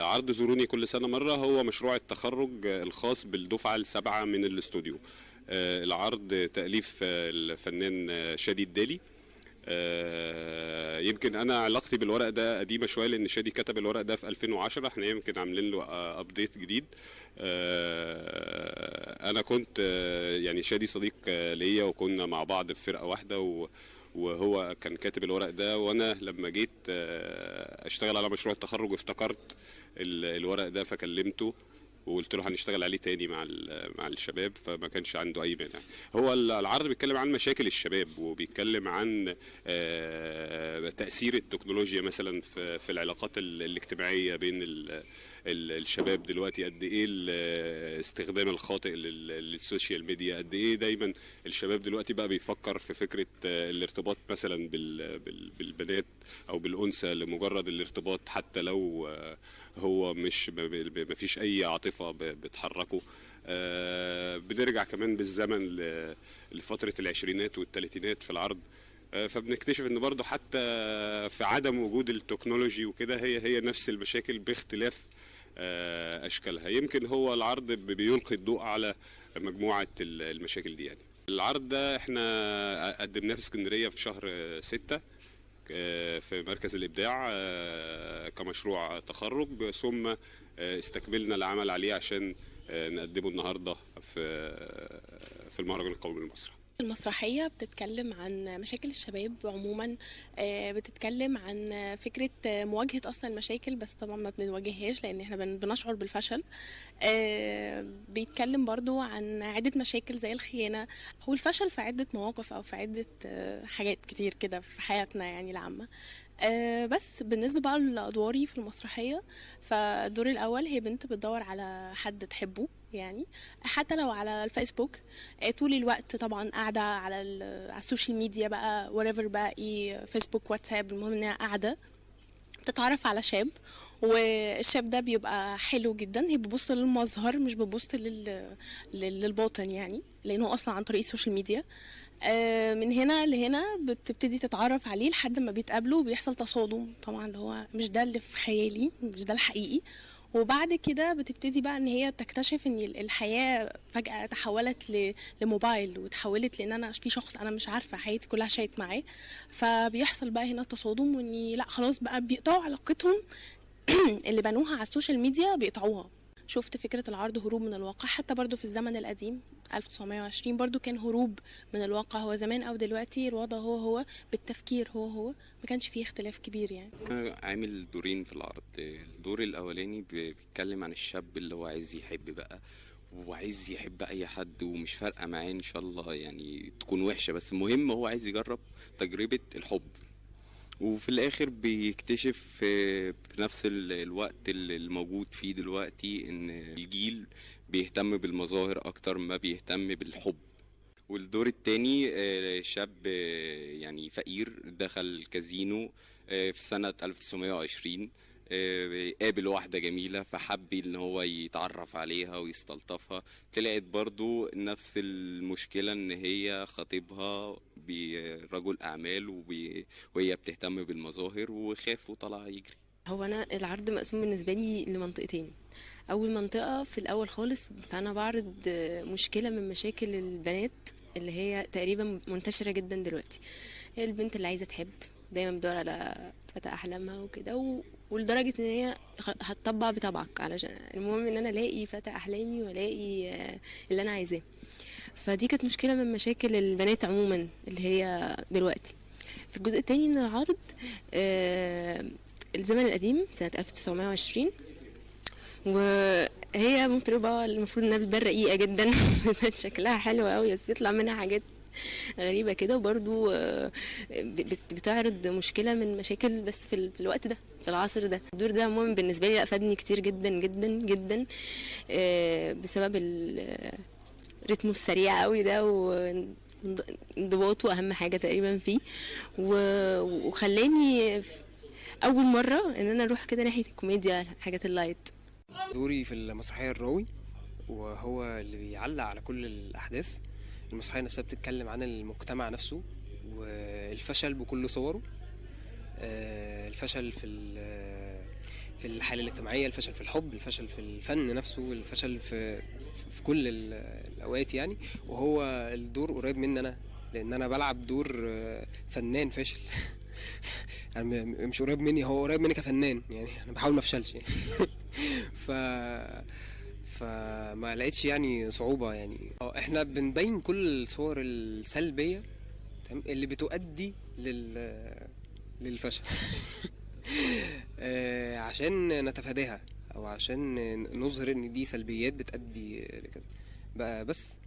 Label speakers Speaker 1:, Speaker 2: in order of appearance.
Speaker 1: عرض زوروني كل سنة مرة هو مشروع التخرج الخاص بالدفعة السابعة من الاستوديو آه، العرض تأليف الفنان شادي الدالي آه، يمكن انا علاقتي بالورق ده قديمه شويه لان شادي كتب الورق ده في 2010 احنا يمكن عاملين له ابديت آه، جديد انا كنت يعني شادي صديق ليا وكنا مع بعض في فرقه واحده و وهو كان كاتب الورق ده وانا لما جيت آه، اشتغل على مشروع التخرج افتكرت الورق ده فكلمته وقلت له هنشتغل عليه تاني مع مع الشباب فما كانش عنده اي مانع هو العرض بيتكلم عن مشاكل الشباب وبيتكلم عن آه، تاثير التكنولوجيا مثلا في العلاقات الاجتماعيه بين الشباب دلوقتي قد ايه الاستخدام الخاطئ للسوشيال ميديا قد ايه دايما الشباب دلوقتي بقى بيفكر في فكره آه، الارتباط مثلا بالبنات او بالانثى لمجرد الارتباط حتى لو آه، هو مش مفيش اي عاطفه الوظيفه بتحركه آه، بنرجع كمان بالزمن لفتره العشرينات والثلاثينات في العرض آه، فبنكتشف ان برضه حتى في عدم وجود التكنولوجي وكده هي هي نفس المشاكل باختلاف آه، اشكالها يمكن هو العرض بيلقي الضوء على مجموعه المشاكل دي يعني العرض ده احنا قدمناه في اسكندريه في شهر ستة آه، في مركز الابداع آه، كمشروع تخرج ثم آه، استكملنا العمل عليه عشان نقدمه النهارده في في المهرجان القومي للمسرح
Speaker 2: المسرحية بتتكلم عن مشاكل الشباب عموما آه، بتتكلم عن فكرة مواجهة أصلا المشاكل بس طبعا ما بنواجههاش لأن احنا بنشعر بالفشل آه، بيتكلم برضو عن عدة مشاكل زي الخيانة هو الفشل في عدة مواقف أو في عدة آه، حاجات كتير كده في حياتنا يعني العامة أه بس بالنسبه بقى لادواري في المسرحيه فالدور الاول هي بنت بتدور على حد تحبه يعني حتى لو على الفيسبوك آه، طول الوقت طبعا قاعده على على السوشيال ميديا بقى وريفر بقى ايه فيسبوك واتساب المهم انها قاعده تتعرف على شاب والشاب ده بيبقى حلو جدا هي بتبص للمظهر مش بتبص لل... للباطن يعني لانه اصلا عن طريق السوشيال ميديا آه، من هنا لهنا بتبتدي تتعرف عليه لحد ما بيتقابلوا بيحصل تصادم طبعا اللي هو مش ده اللي في خيالي مش ده الحقيقي وبعد كده بتبتدي بقى ان هي تكتشف ان الحياه فجاه تحولت لموبايل وتحولت لان انا في شخص انا مش عارفه حياتي كلها شايت معاه فبيحصل بقى هنا تصادم واني لا خلاص بقى بيقطعوا علاقتهم اللي بنوها على السوشيال ميديا بيقطعوها شفت فكرة العرض هروب من الواقع حتى برضو في الزمن القديم 1920 برضو كان هروب من الواقع هو زمان أو دلوقتي الوضع هو هو بالتفكير هو هو ما كانش فيه اختلاف كبير يعني
Speaker 3: عامل دورين في العرض الدور الأولاني بيتكلم عن الشاب اللي هو عايز يحب بقى وعايز يحب اي حد ومش فارقه معاه ان شاء الله يعني تكون وحشه بس المهم هو عايز يجرب تجربه الحب وفي الاخر بيكتشف آه، بنفس الوقت اللي الموجود فيه دلوقتي ان الجيل بيهتم بالمظاهر اكتر ما بيهتم بالحب والدور التاني آه، شاب آه، يعني فقير دخل كازينو في سنة 1920 قابل واحدة جميلة فحب ان هو يتعرف عليها ويستلطفها طلعت برضو نفس المشكلة ان هي خطيبها برجل اعمال وهي بتهتم بالمظاهر وخاف وطلع يجري
Speaker 4: هو انا العرض مقسوم بالنسبه لي لمنطقتين اول منطقه في الاول خالص فانا بعرض مشكله من مشاكل البنات اللي هي تقريبا منتشره جدا دلوقتي هي البنت اللي عايزه تحب دايما بتدور على فتى احلامها وكده و... ولدرجه ان هي هتطبع بطبعك علشان المهم ان انا الاقي فتى احلامي والاقي اللي انا عايزاه فدي كانت مشكله من مشاكل البنات عموما اللي هي دلوقتي في الجزء الثاني من العرض آه الزمن القديم سنه 1920 وهي مطربه المفروض انها بتبقى رقيقه جدا شكلها حلو قوي بس بيطلع منها حاجات غريبه كده وبرده آه، بتعرض مشكله من مشاكل بس في الوقت ده في العصر ده الدور ده عموما بالنسبه لي افادني كتير جدا جدا جدا آه، بسبب رتمه السريع قوي ده وانضباطه اهم حاجه تقريبا فيه وخلاني اول مره ان انا اروح كده ناحيه الكوميديا حاجات اللايت
Speaker 5: دوري في المسرحيه الراوي وهو اللي بيعلق على كل الاحداث المسرحيه نفسها بتتكلم عن المجتمع نفسه والفشل بكل صوره آه، الفشل في في الحاله الاجتماعيه الفشل في الحب الفشل في الفن نفسه الفشل في في كل الاوقات يعني وهو الدور قريب مني انا لان انا بلعب دور فنان فاشل يعني مش قريب مني هو قريب مني كفنان يعني انا بحاول ما افشلش يعني ف فما لقيتش يعني صعوبه يعني اه احنا بنبين كل الصور السلبيه اللي بتؤدي لل للفشل آه، عشان نتفاداها او عشان نظهر ان دي سلبيات بتأدي لكذا بقى بس